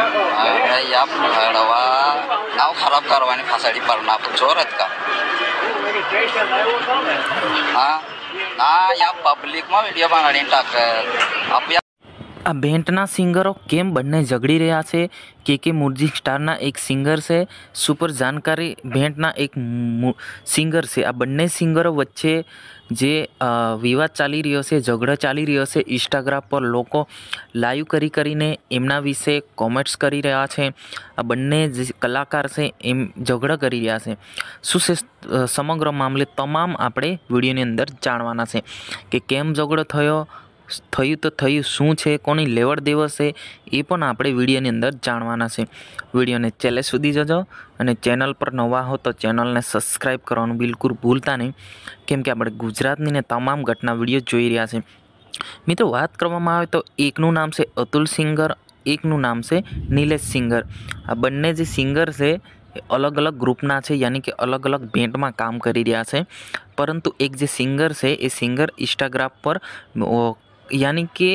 અને या हळवा नाव खराब करवाने फासाडी पडणार आपण चोरच का હા ના યા પબ્લિકમાં વિડીયો બનાવીને ટાકે આપ આ બેન્ડના સિંગરો કેમ બંને ઝઘડી રહ્યા છે કે કે મુરજી સ્ટારના એક સિંગર છે સુપર જાણકારી બેન્ડના એક સિંગર છે આ બંને સિંગરો વચ્ચે જે વિવાદ ચાલી રહ્યો છે ઝઘડો ચાલી રહ્યો છે ઇન્સ્ટાગ્રામ પર લોકો લાઈવ કરી કરીને એમના વિશે કોમેન્ટ્સ કરી રહ્યા છે આ બંને જે કલાકાર છે એમ ઝઘડો કરી રહ્યા છે શું છે સમગ્ર મામલે તમામ આપણે વિડીયોની અંદર જાણવાના છે કે કેમ ઝઘડો થયો થયું તો થયું શું છે કોની લેવડ દેવડ છે એ પણ આપણે વિડીયોની અંદર જાણવાના છે વિડીયોને છેલ્લે સુધી જજો અને ચેનલ પર નવા હો તો ચેનલને સબસ્ક્રાઈબ કરવાનું બિલકુલ ભૂલતા નહીં કેમકે આપણે ગુજરાતની ને તમામ ઘટના વિડીયો જોઈ રહ્યા છે મિત્રો વાત કરવામાં આવે તો એકનું નામ છે અતુલ સિંગર એકનું નામ છે નિલેશ સિંગર આ બંને જે સિંગર છે એ અલગ અલગ ગ્રુપના છે યાની કે અલગ અલગ બેન્ડમાં કામ કરી રહ્યા છે પરંતુ એક જે સિંગર છે એ સિંગર ઇન્સ્ટાગ્રામ પર યાની કે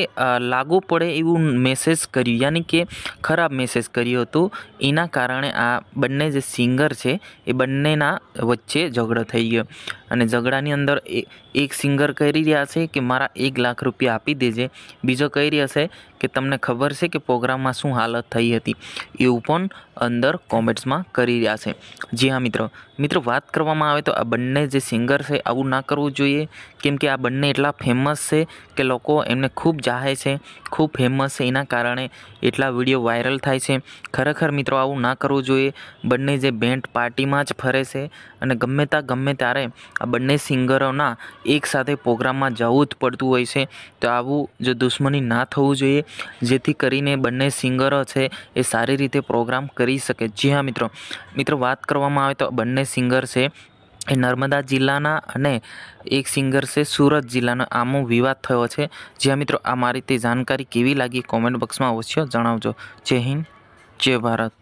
લાગુ પડે એવું મેસેજ કર્યું યાની કે ખરાબ મેસેજ કર્યું હતું એના કારણે આ બંને જે સિંગર છે એ બંનેના વચ્ચે ઝઘડો થઈ ગયો અને ઝઘડાની અંદર એક સિંગર કહી રહ્યા છે કે મારા એક લાખ રૂપિયા આપી દેજે બીજો કહી રહ્યો છે કે તમને ખબર છે કે પ્રોગ્રામમાં શું હાલત થઈ હતી એવું પણ અંદર કોમેન્ટ્સમાં કરી રહ્યા છે જી હા મિત્રો મિત્રો વાત કરવામાં આવે તો આ બંને જે સિંગર છે આવું ના કરવું જોઈએ કેમ કે આ બંને એટલા ફેમસ છે કે લોકો એમને ખૂબ જાહે છે ખૂબ ફેમસ છે એના કારણે એટલા વિડીયો વાયરલ થાય છે ખરેખર મિત્રો આવું ના કરવું જોઈએ બંને જે બેન્ટ પાર્ટીમાં જ ફરે છે અને ગમે ત્યાં ગમે ત્યારે આ બંને સિંગરોના એકસાથે પ્રોગ્રામમાં જવું જ પડતું હોય છે તો આવું જો દુશ્મની ના થવું જોઈએ જેથી કરીને બંને સિંગરો છે એ સારી રીતે પ્રોગ્રામ કરી શકે જી હા મિત્રો મિત્રો વાત કરવામાં આવે તો બંને સિંગર છે એ નર્મદા જિલ્લાના અને એક સિંગર છે સુરત જિલ્લાનો આમો વિવાદ થયો છે જ્યાં મિત્રો આ મારી તે જાણકારી કેવી લાગી કોમેન્ટ બોક્સમાં અવશ્ય જણાવજો જય હિન્દ જય ભારત